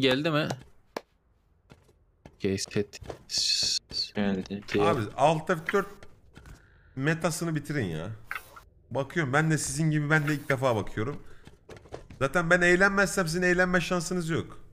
Geldi mi? Okey Geldi. Abi Alt F4 metasını bitirin ya. Bakıyorum ben de sizin gibi ben de ilk defa bakıyorum. Zaten ben eğlenmezsem sizin eğlenme şansınız yok.